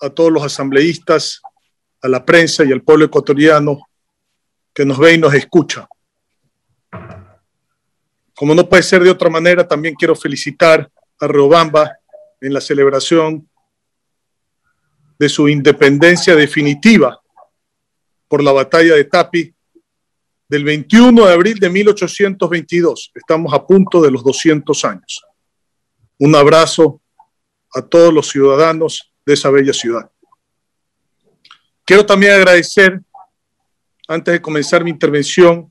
a todos los asambleístas, a la prensa y al pueblo ecuatoriano que nos ve y nos escucha. Como no puede ser de otra manera, también quiero felicitar a Robamba en la celebración de su independencia definitiva por la batalla de Tapi del 21 de abril de 1822. Estamos a punto de los 200 años. Un abrazo a todos los ciudadanos de esa bella ciudad. Quiero también agradecer, antes de comenzar mi intervención,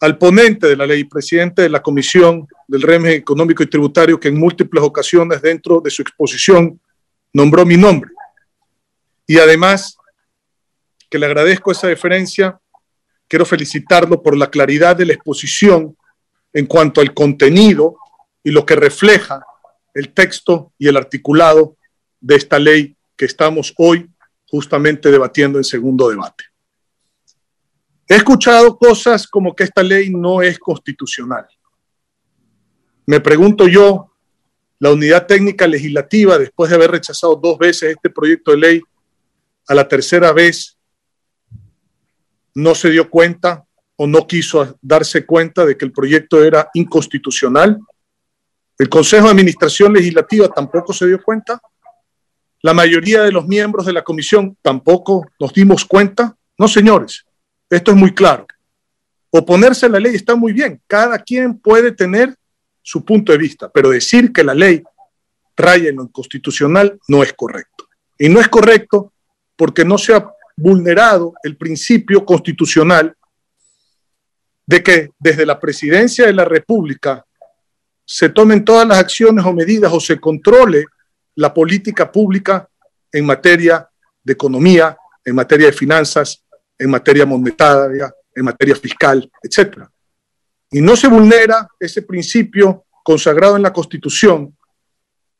al ponente de la ley, presidente de la Comisión del Régimen Económico y Tributario, que en múltiples ocasiones dentro de su exposición nombró mi nombre. Y además, que le agradezco esa deferencia, quiero felicitarlo por la claridad de la exposición en cuanto al contenido y lo que refleja el texto y el articulado de esta ley que estamos hoy justamente debatiendo en segundo debate. He escuchado cosas como que esta ley no es constitucional. Me pregunto yo, la unidad técnica legislativa, después de haber rechazado dos veces este proyecto de ley, a la tercera vez no se dio cuenta o no quiso darse cuenta de que el proyecto era inconstitucional el Consejo de Administración Legislativa tampoco se dio cuenta. La mayoría de los miembros de la comisión tampoco nos dimos cuenta. No, señores, esto es muy claro. Oponerse a la ley está muy bien. Cada quien puede tener su punto de vista, pero decir que la ley raya en lo inconstitucional no es correcto. Y no es correcto porque no se ha vulnerado el principio constitucional de que desde la presidencia de la República se tomen todas las acciones o medidas o se controle la política pública en materia de economía, en materia de finanzas, en materia monetaria, en materia fiscal, etc. Y no se vulnera ese principio consagrado en la Constitución,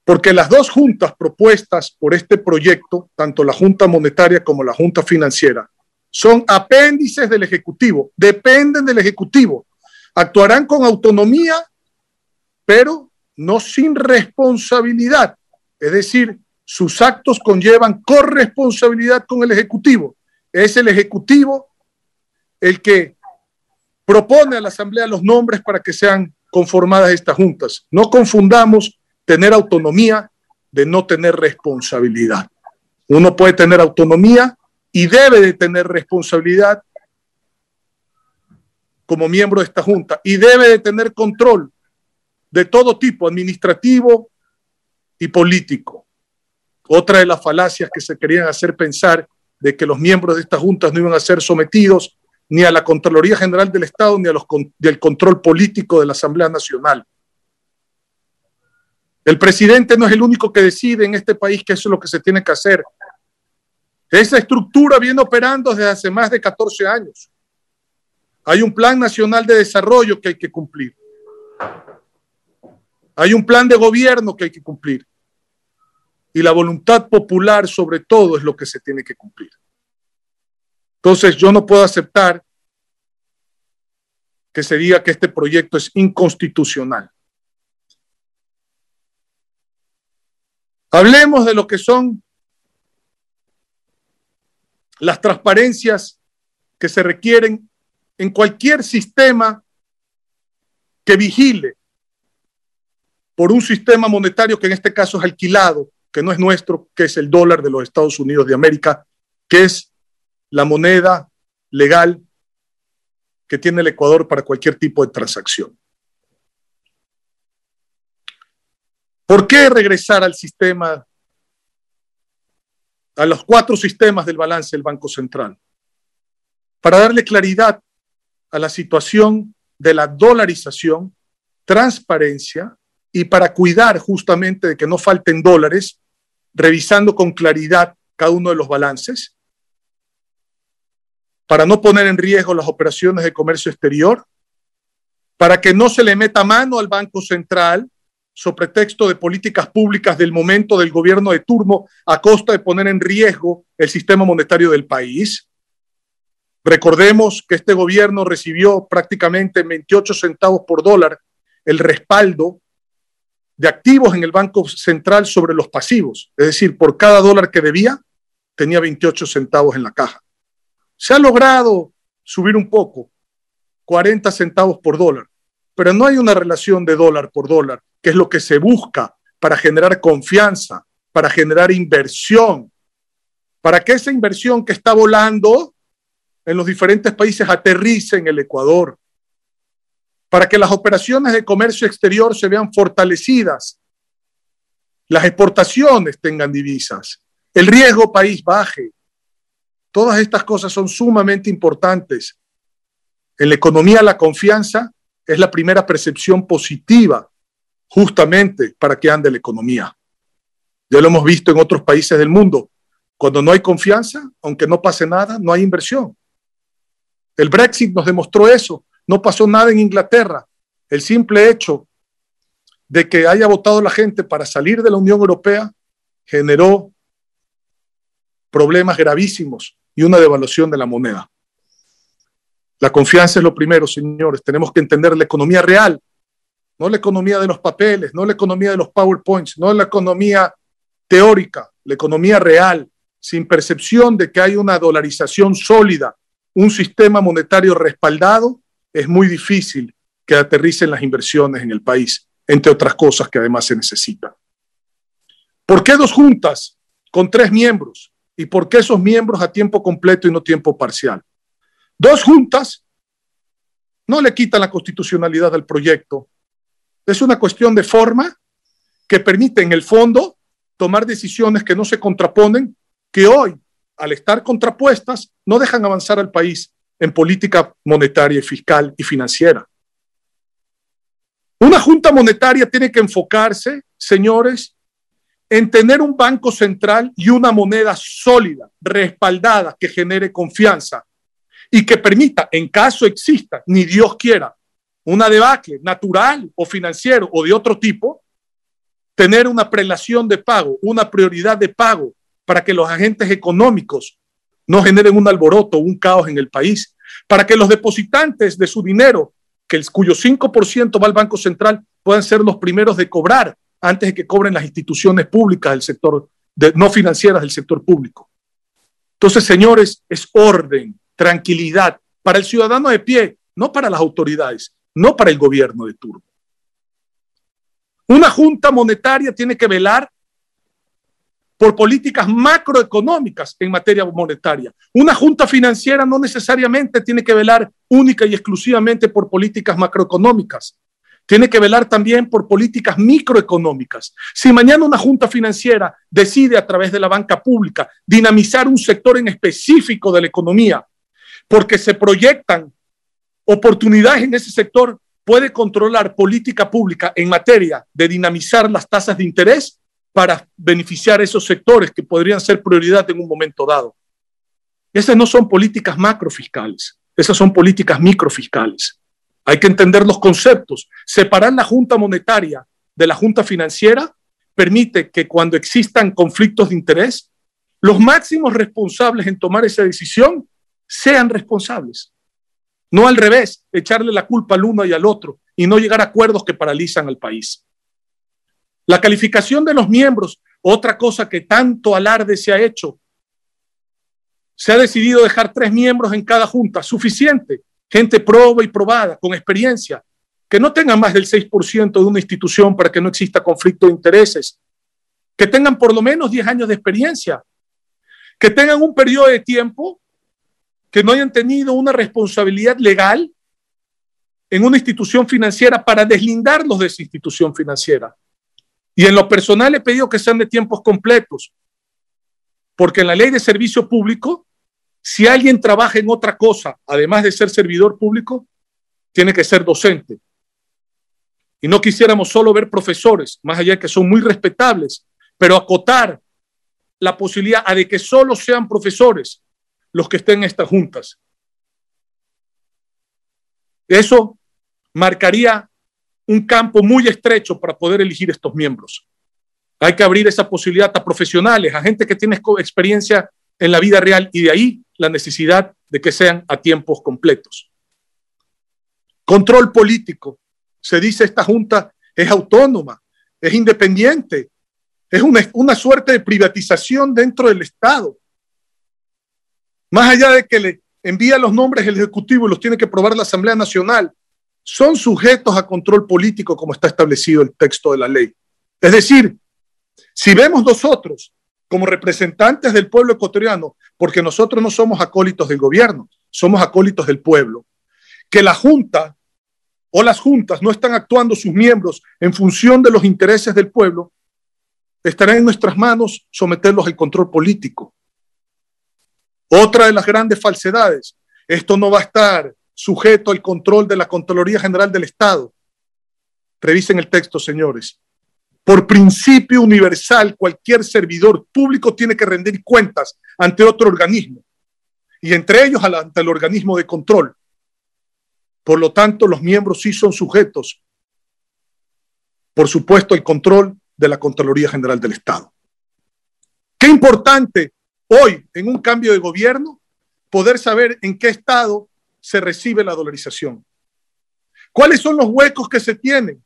porque las dos juntas propuestas por este proyecto, tanto la Junta Monetaria como la Junta Financiera, son apéndices del Ejecutivo, dependen del Ejecutivo, actuarán con autonomía pero no sin responsabilidad. Es decir, sus actos conllevan corresponsabilidad con el Ejecutivo. Es el Ejecutivo el que propone a la Asamblea los nombres para que sean conformadas estas juntas. No confundamos tener autonomía de no tener responsabilidad. Uno puede tener autonomía y debe de tener responsabilidad como miembro de esta junta y debe de tener control de todo tipo, administrativo y político. Otra de las falacias que se querían hacer pensar de que los miembros de estas juntas no iban a ser sometidos ni a la Contraloría General del Estado ni a los del control político de la Asamblea Nacional. El presidente no es el único que decide en este país que eso es lo que se tiene que hacer. Esa estructura viene operando desde hace más de 14 años. Hay un plan nacional de desarrollo que hay que cumplir. Hay un plan de gobierno que hay que cumplir. Y la voluntad popular sobre todo es lo que se tiene que cumplir. Entonces yo no puedo aceptar que se diga que este proyecto es inconstitucional. Hablemos de lo que son las transparencias que se requieren en cualquier sistema que vigile por un sistema monetario que en este caso es alquilado, que no es nuestro, que es el dólar de los Estados Unidos de América, que es la moneda legal que tiene el Ecuador para cualquier tipo de transacción. ¿Por qué regresar al sistema, a los cuatro sistemas del balance del Banco Central? Para darle claridad a la situación de la dolarización, transparencia y para cuidar justamente de que no falten dólares, revisando con claridad cada uno de los balances, para no poner en riesgo las operaciones de comercio exterior, para que no se le meta mano al Banco Central sobre pretexto de políticas públicas del momento del gobierno de turno a costa de poner en riesgo el sistema monetario del país. Recordemos que este gobierno recibió prácticamente 28 centavos por dólar el respaldo de activos en el Banco Central sobre los pasivos. Es decir, por cada dólar que debía, tenía 28 centavos en la caja. Se ha logrado subir un poco, 40 centavos por dólar, pero no hay una relación de dólar por dólar, que es lo que se busca para generar confianza, para generar inversión, para que esa inversión que está volando en los diferentes países aterrice en el Ecuador, para que las operaciones de comercio exterior se vean fortalecidas, las exportaciones tengan divisas, el riesgo país baje. Todas estas cosas son sumamente importantes. En la economía la confianza es la primera percepción positiva justamente para que ande la economía. Ya lo hemos visto en otros países del mundo. Cuando no hay confianza, aunque no pase nada, no hay inversión. El Brexit nos demostró eso. No pasó nada en Inglaterra. El simple hecho de que haya votado la gente para salir de la Unión Europea generó problemas gravísimos y una devaluación de la moneda. La confianza es lo primero, señores. Tenemos que entender la economía real, no la economía de los papeles, no la economía de los PowerPoints, no la economía teórica, la economía real, sin percepción de que hay una dolarización sólida, un sistema monetario respaldado es muy difícil que aterricen las inversiones en el país, entre otras cosas que además se necesitan. ¿Por qué dos juntas con tres miembros? ¿Y por qué esos miembros a tiempo completo y no tiempo parcial? Dos juntas no le quitan la constitucionalidad al proyecto. Es una cuestión de forma que permite en el fondo tomar decisiones que no se contraponen, que hoy, al estar contrapuestas, no dejan avanzar al país en política monetaria, fiscal y financiera. Una junta monetaria tiene que enfocarse, señores, en tener un banco central y una moneda sólida, respaldada, que genere confianza y que permita, en caso exista, ni Dios quiera, una debacle natural o financiero o de otro tipo, tener una prelación de pago, una prioridad de pago para que los agentes económicos no generen un alboroto, un caos en el país, para que los depositantes de su dinero, que el, cuyo 5% va al Banco Central, puedan ser los primeros de cobrar antes de que cobren las instituciones públicas del sector, de, no financieras del sector público. Entonces, señores, es orden, tranquilidad para el ciudadano de pie, no para las autoridades, no para el gobierno de turno. Una junta monetaria tiene que velar por políticas macroeconómicas en materia monetaria. Una junta financiera no necesariamente tiene que velar única y exclusivamente por políticas macroeconómicas. Tiene que velar también por políticas microeconómicas. Si mañana una junta financiera decide a través de la banca pública dinamizar un sector en específico de la economía, porque se proyectan oportunidades en ese sector, puede controlar política pública en materia de dinamizar las tasas de interés para beneficiar a esos sectores que podrían ser prioridad en un momento dado. Esas no son políticas macrofiscales, esas son políticas microfiscales. Hay que entender los conceptos. Separar la Junta Monetaria de la Junta Financiera permite que cuando existan conflictos de interés, los máximos responsables en tomar esa decisión sean responsables. No al revés, echarle la culpa al uno y al otro y no llegar a acuerdos que paralizan al país. La calificación de los miembros, otra cosa que tanto alarde se ha hecho. Se ha decidido dejar tres miembros en cada junta, suficiente, gente proba y probada, con experiencia, que no tengan más del 6% de una institución para que no exista conflicto de intereses, que tengan por lo menos 10 años de experiencia, que tengan un periodo de tiempo que no hayan tenido una responsabilidad legal en una institución financiera para deslindarlos de esa institución financiera. Y en lo personal he pedido que sean de tiempos completos, porque en la ley de servicio público, si alguien trabaja en otra cosa, además de ser servidor público, tiene que ser docente. Y no quisiéramos solo ver profesores, más allá de que son muy respetables, pero acotar la posibilidad a de que solo sean profesores los que estén en estas juntas. Eso marcaría un campo muy estrecho para poder elegir estos miembros. Hay que abrir esa posibilidad a profesionales, a gente que tiene experiencia en la vida real y de ahí la necesidad de que sean a tiempos completos. Control político. Se dice esta junta es autónoma, es independiente, es una, suerte de privatización dentro del Estado. Más allá de que le envía los nombres el Ejecutivo y los tiene que aprobar la Asamblea Nacional, son sujetos a control político como está establecido el texto de la ley. Es decir, si vemos nosotros como representantes del pueblo ecuatoriano, porque nosotros no somos acólitos del gobierno, somos acólitos del pueblo, que la Junta o las juntas no están actuando sus miembros en función de los intereses del pueblo, estará en nuestras manos someterlos al control político. Otra de las grandes falsedades, esto no va a estar sujeto al control de la Contraloría General del Estado. Revisen el texto, señores. Por principio universal, cualquier servidor público tiene que rendir cuentas ante otro organismo y entre ellos ante el organismo de control. Por lo tanto, los miembros sí son sujetos, por supuesto, al control de la Contraloría General del Estado. Qué importante hoy, en un cambio de gobierno, poder saber en qué estado se recibe la dolarización? ¿Cuáles son los huecos que se tienen?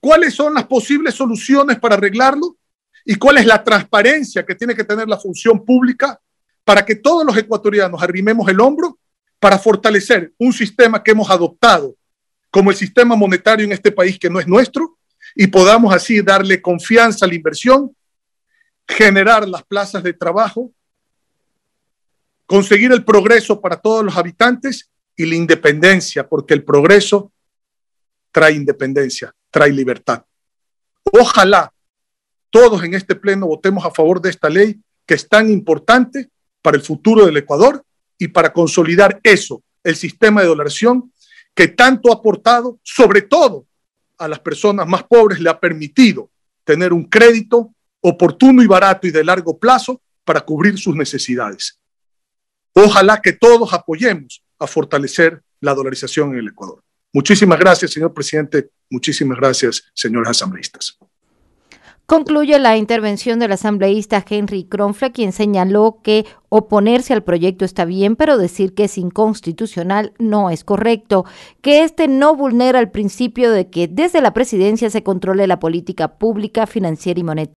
¿Cuáles son las posibles soluciones para arreglarlo? ¿Y cuál es la transparencia que tiene que tener la función pública para que todos los ecuatorianos arrimemos el hombro para fortalecer un sistema que hemos adoptado como el sistema monetario en este país que no es nuestro y podamos así darle confianza a la inversión, generar las plazas de trabajo, conseguir el progreso para todos los habitantes y la independencia, porque el progreso trae independencia, trae libertad. Ojalá todos en este pleno votemos a favor de esta ley que es tan importante para el futuro del Ecuador y para consolidar eso, el sistema de dolarización que tanto ha aportado, sobre todo a las personas más pobres, le ha permitido tener un crédito oportuno y barato y de largo plazo para cubrir sus necesidades. Ojalá que todos apoyemos a fortalecer la dolarización en el Ecuador. Muchísimas gracias, señor presidente. Muchísimas gracias, señores asambleístas. Concluye la intervención del asambleísta Henry Cronfle, quien señaló que oponerse al proyecto está bien, pero decir que es inconstitucional no es correcto, que este no vulnera el principio de que desde la presidencia se controle la política pública, financiera y monetaria.